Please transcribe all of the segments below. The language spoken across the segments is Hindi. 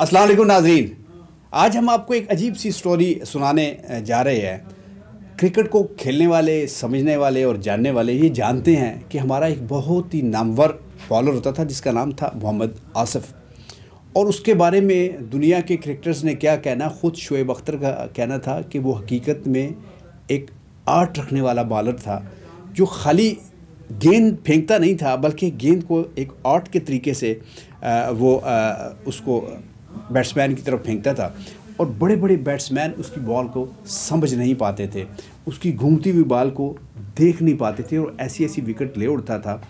अस्सलाम नाजरीन आज हम आपको एक अजीब सी स्टोरी सुनाने जा रहे हैं क्रिकेट को खेलने वाले समझने वाले और जानने वाले ये जानते हैं कि हमारा एक बहुत ही नामवर बॉलर होता था जिसका नाम था मोहम्मद आसिफ और उसके बारे में दुनिया के क्रिकेटर्स ने क्या कहना ख़ुद शुएब अख्तर का कहना था कि वो हकीकत में एक आर्ट रखने वाला बॉलर था जो खाली गेंद फेंकता नहीं था बल्कि गेंद को एक आर्ट के तरीके से वो उसको बैट्समैन की तरफ फेंकता था और बड़े बड़े बैट्समैन उसकी बॉल को समझ नहीं पाते थे उसकी घूमती हुई बॉल को देख नहीं पाते थे और ऐसी ऐसी विकेट ले उड़ता था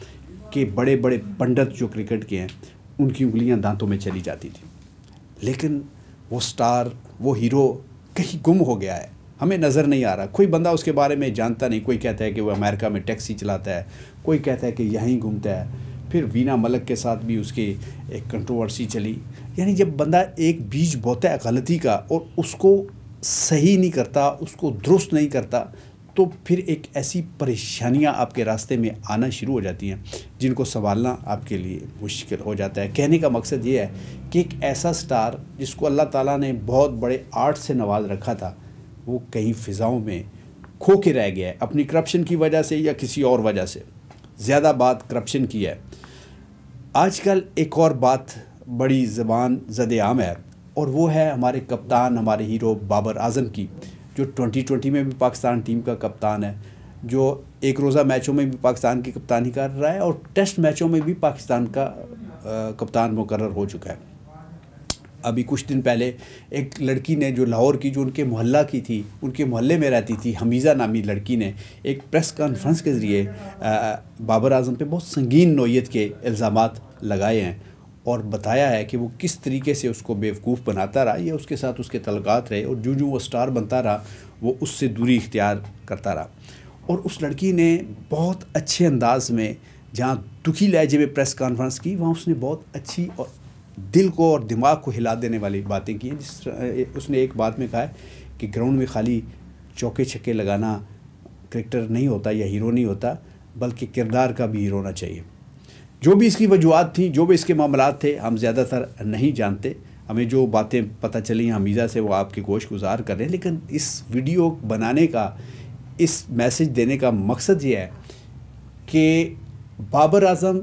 कि बड़े बड़े पंडित जो क्रिकेट के हैं उनकी उंगलियां दांतों में चली जाती थी लेकिन वो स्टार वो हीरो कहीं गुम हो गया है हमें नज़र नहीं आ रहा कोई बंदा उसके बारे में जानता नहीं कोई कहता है कि वो अमेरिका में टैक्सी चलाता है कोई कहता है कि यहीं घूमता है फिर वीना मलक के साथ भी उसकी एक कंट्रोवर्सी चली यानी जब बंदा एक बीज बोता है गलती का और उसको सही नहीं करता उसको दुरुस्त नहीं करता तो फिर एक ऐसी परेशानियां आपके रास्ते में आना शुरू हो जाती हैं जिनको संभालना आपके लिए मुश्किल हो जाता है कहने का मकसद ये है कि एक ऐसा स्टार जिसको अल्लाह ताला ने बहुत बड़े आर्ट से नवाज रखा था वो कहीं फ़िज़ाओं में खो के रह गया है अपनी करप्शन की वजह से या किसी और वजह से ज़्यादा बात करप्शन की है आजकल एक और बात बड़ी ज़बान जद आम है और वो है हमारे कप्तान हमारे हीरो बाबर आजम की जो 2020 में भी पाकिस्तान टीम का कप्तान है जो एक रोज़ा मैचों में भी पाकिस्तान की कप्तानी कर रहा है और टेस्ट मैचों में भी पाकिस्तान का कप्तान मुकर हो चुका है अभी कुछ दिन पहले एक लड़की ने जो लाहौर की जो उनके मोहल्ला की थी उनके मोहल्ले में रहती थी हमीज़ा नामी लड़की ने एक प्रेस कॉन्फ्रेंस के ज़रिए बाबर आजम पे बहुत संगीन नोयत के इल्ज़ाम लगाए हैं और बताया है कि वो किस तरीके से उसको बेवकूफ़ बनाता रहा या उसके साथ उसके तलक़ात रहे और जो जो वो स्टार बनता रहा वो उससे दूरी इख्तियार करता रहा और उस लड़की ने बहुत अच्छे अंदाज में जहाँ दुखी लहजे में प्रेस कॉन्फ्रेंस की वहाँ उसने बहुत अच्छी और दिल को और दिमाग को हिला देने वाली बातें की हैं जिस उसने एक बात में कहा है कि ग्राउंड में खाली चौके छक्के लगाना क्रिकेटर नहीं होता या हीरो नहीं होता बल्कि किरदार का भी हीरो होना चाहिए जो भी इसकी वजूहत थी जो भी इसके मामला थे हम ज़्यादातर नहीं जानते हमें जो बातें पता चली हमीज़ा से वो आपके गोश गुजार कर रहे हैं लेकिन इस वीडियो बनाने का इस मैसेज देने का मकसद ये है कि बाबर आजम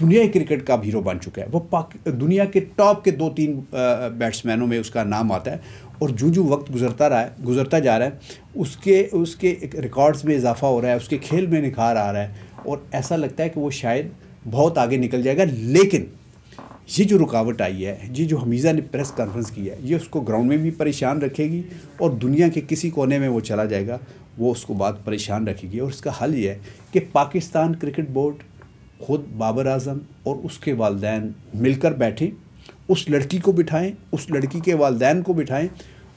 दुनिया क्रिकेट का हीरो बन चुका है वो दुनिया के टॉप के दो तीन बैट्समैनों में उसका नाम आता है और जो जो वक्त गुजरता रहा है गुजरता जा रहा है उसके उसके रिकॉर्ड्स में इजाफा हो रहा है उसके खेल में निखार आ रहा है और ऐसा लगता है कि वो शायद बहुत आगे निकल जाएगा लेकिन ये जो रुकावट आई है ये जो हमीज़ा ने प्रेस कॉन्फ्रेंस की है ये उसको ग्राउंड में भी परेशान रखेगी और दुनिया के किसी कोने में वो चला जाएगा वो उसको बात परेशान रखेगी और इसका हल ये है कि पाकिस्तान क्रिकेट बोर्ड ख़ुद बाबर आजम और उसके वालदेन मिलकर बैठें उस लड़की को बिठाएं उस लड़की के वालदेन को बिठाएं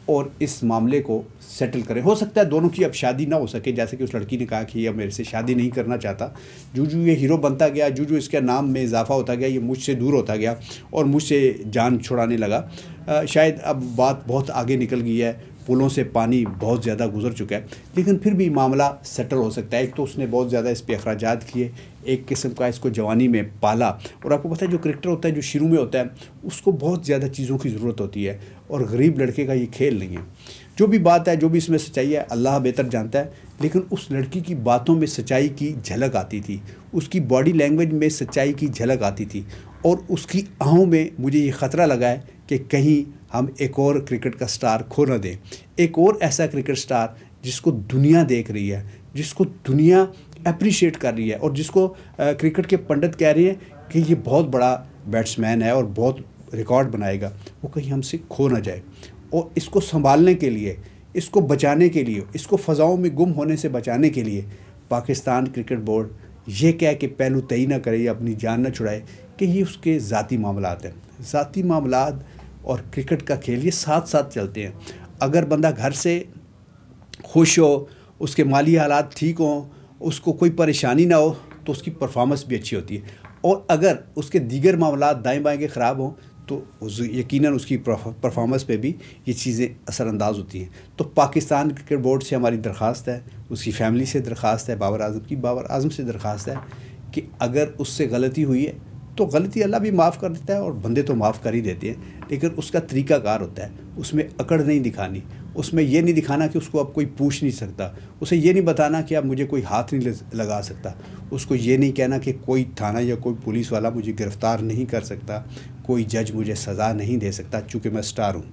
और इस मामले को सेटल करें हो सकता है दोनों की अब शादी ना हो सके जैसे कि उस लड़की ने कहा कि यह मेरे से शादी नहीं करना चाहता जू जू ये हीरो बनता गया जू जू इसके नाम में इजाफा होता गया ये मुझसे दूर होता गया और मुझसे जान छुड़ाने लगा आ, शायद अब बात बहुत आगे निकल गई है पुलों से पानी बहुत ज़्यादा गुजर चुका है लेकिन फिर भी मामला सेटल हो सकता है एक तो उसने बहुत ज़्यादा इस पर अखराज किए एक किस्म का इसको जवानी में पाला और आपको पता है जो क्रिकेटर होता है जो शुरू में होता है उसको बहुत ज़्यादा चीज़ों की ज़रूरत होती है और गरीब लड़के का ये खेल नहीं है जो भी बात है जो भी इसमें सच्चाई है अल्लाह बेहतर जानता है लेकिन उस लड़की की बातों में सच्चाई की झलक आती थी उसकी बॉडी लैंग्वेज में सच्चाई की झलक आती थी और उसकी आहों में मुझे ये ख़तरा लगा है कि कहीं हम एक और क्रिकेट का स्टार खो ना दें एक और ऐसा क्रिकेट स्टार जिसको दुनिया देख रही है जिसको दुनिया अप्रिशिएट कर रही है और जिसको क्रिकेट के पंडित कह रही है कि ये बहुत बड़ा बैट्समैन है और बहुत रिकॉर्ड बनाएगा वो कहीं हमसे खो ना जाए और इसको संभालने के लिए इसको बचाने के लिए इसको फ़जाओं में गुम होने से बचाने के लिए पाकिस्तान क्रिकेट बोर्ड ये कह के पहलू तय ना करे या अपनी जान ना छुड़ाए कि ये उसके ज़ाती मामला हैं ज़ाती मामला और क्रिकेट का खेल ये साथ साथ चलते हैं अगर बंदा घर से खुश हो उसके माली हालात ठीक हों उसको कोई परेशानी ना हो तो उसकी परफॉर्मेंस भी अच्छी होती है और अगर उसके दीगर मामला दाएँ बाएँ के ख़राब हों तो यकीन उसकी परफॉर्मेंस पे भी ये चीज़ें असरानंदाज होती हैं तो पाकिस्तान क्रिकेट बोर्ड से हमारी दरख्वास्त है उसकी फैमिली से दरख्वास्त है बाबर आजम की बाबर आजम से दरख्वास्त है कि अगर उससे गलती हुई है तो गलती अल्लाह भी माफ़ कर देता है और बंदे तो माफ़ कर ही देते हैं लेकिन उसका तरीक़ाकार होता है उसमें अकड़ नहीं दिखानी उसमें ये नहीं दिखाना कि उसको अब कोई पूछ नहीं सकता उसे ये नहीं बताना कि अब मुझे कोई हाथ नहीं लगा सकता उसको ये नहीं कहना कि कोई थाना या कोई पुलिस वाला मुझे गिरफ़्तार नहीं कर सकता कोई जज मुझे सज़ा नहीं दे सकता चूँकि मैं स्टार हूँ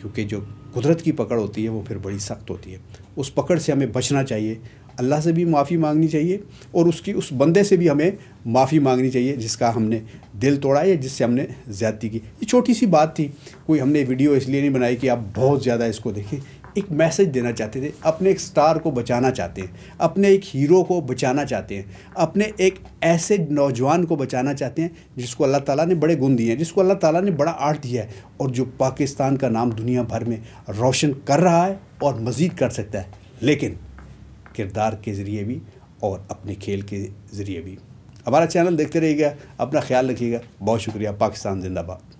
क्योंकि जो कुदरत की पकड़ होती है वो फिर बड़ी सख्त होती है उस पकड़ से हमें बचना चाहिए अल्लाह से भी माफ़ी मांगनी चाहिए और उसकी उस बंदे से भी हमें माफ़ी मांगनी चाहिए जिसका हमने दिल तोड़ा या जिससे हमने ज़्यादती की ये छोटी सी बात थी कोई हमने वीडियो इसलिए नहीं बनाई कि आप बहुत ज़्यादा इसको देखें एक मैसेज देना चाहते थे अपने एक स्टार को बचाना चाहते हैं अपने एक हीरो को बचाना चाहते हैं अपने एक ऐसे नौजवान को बचाना चाहते हैं जिसको अल्लाह ताला ने बड़े गुण दिए हैं जिसको अल्लाह ताला ने बड़ा आर्ट दिया है और जो पाकिस्तान का नाम दुनिया भर में रोशन कर रहा है और मज़ीद कर सकता है लेकिन किरदार के ज़रिए भी और अपने खेल के ज़रिए भी हमारा चैनल देखते रहिएगा अपना ख्याल रखिएगा बहुत शुक्रिया पाकिस्तान जिंदाबाद